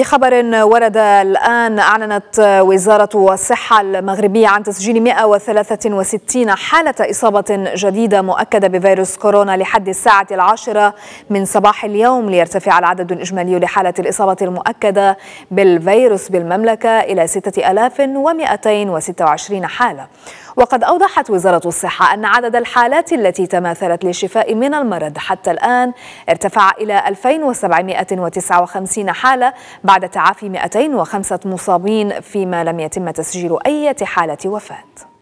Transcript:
في خبر ورد الآن أعلنت وزارة الصحة المغربية عن تسجيل 163 حالة إصابة جديدة مؤكدة بفيروس كورونا لحد الساعة العاشرة من صباح اليوم ليرتفع العدد الإجمالي لحالة الإصابة المؤكدة بالفيروس بالمملكة إلى 6226 حالة وقد أوضحت وزارة الصحة أن عدد الحالات التي تماثلت للشفاء من المرض حتى الآن ارتفع إلى 2759 حالة بعد تعافي 205 مصابين فيما لم يتم تسجيل أي حالة وفاة